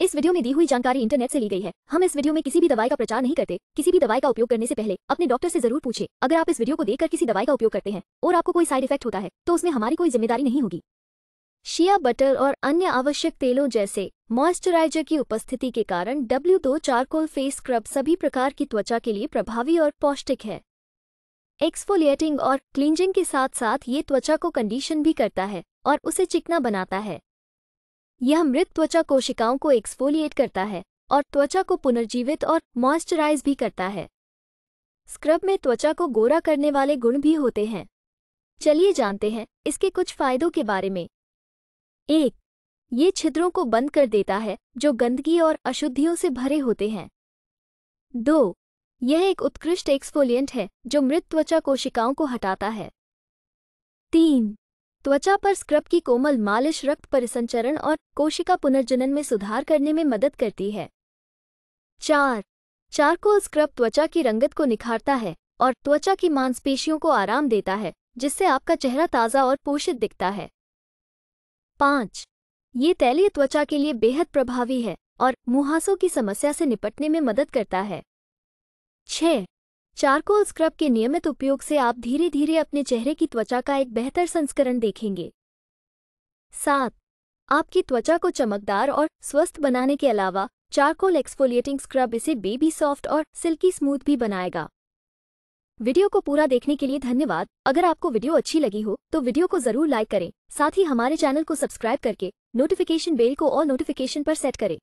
इस वीडियो में दी हुई जानकारी इंटरनेट से ली गई है हम इस वीडियो में किसी भी दवाई का प्रचार नहीं करते किसी भी दवाई का उपयोग करने से पहले अपने डॉक्टर से जरूर पूछे अगर आप इस वीडियो को देखकर किसी दवाई का उपयोग करते हैं और आपको कोई साइड इफेक्ट होता है तो उसमें हमारी कोई जिम्मेदारी नहीं होगी शिया बटर और अन्य आवश्यक तेलों जैसे मॉइस्चराइजर की उपस्थिति के कारण डब्ल्यू दो चारकोल फेस स्क्रब सभी प्रकार की त्वचा के लिए प्रभावी और पौष्टिक है एक्सफोलिएटिंग और क्लींजिंग के साथ साथ ये त्वचा को कंडीशन भी करता है और उसे चिकना बनाता है यह मृत त्वचा कोशिकाओं को एक्सफोलिएट करता है और त्वचा को पुनर्जीवित और मॉइस्चराइज भी करता है स्क्रब में त्वचा को गोरा करने वाले गुण भी होते हैं चलिए जानते हैं इसके कुछ फायदों के बारे में एक ये छिद्रों को बंद कर देता है जो गंदगी और अशुद्धियों से भरे होते हैं दो यह एक उत्कृष्ट एक्सफोलियंट है जो मृत त्वचा कोशिकाओं को हटाता है तीन त्वचा पर स्क्रब की कोमल मालिश रक्त परिसंचरण और कोशिका पुनर्जनन में सुधार करने में मदद करती है चार चारकोल स्क्रब त्वचा की रंगत को निखारता है और त्वचा की मांसपेशियों को आराम देता है जिससे आपका चेहरा ताज़ा और पोषित दिखता है पाँच ये तैलीय त्वचा के लिए बेहद प्रभावी है और मुहासों की समस्या से निपटने में मदद करता है छः चारकोल स्क्रब के नियमित उपयोग से आप धीरे धीरे अपने चेहरे की त्वचा का एक बेहतर संस्करण देखेंगे सात आपकी त्वचा को चमकदार और स्वस्थ बनाने के अलावा चारकोल एक्सफोलिएटिंग स्क्रब इसे बेबी सॉफ्ट और सिल्की स्मूथ भी बनाएगा वीडियो को पूरा देखने के लिए धन्यवाद अगर आपको वीडियो अच्छी लगी हो तो वीडियो को जरूर लाइक करें साथ ही हमारे चैनल को सब्सक्राइब करके नोटिफिकेशन बेल को और नोटिफिकेशन पर सेट करें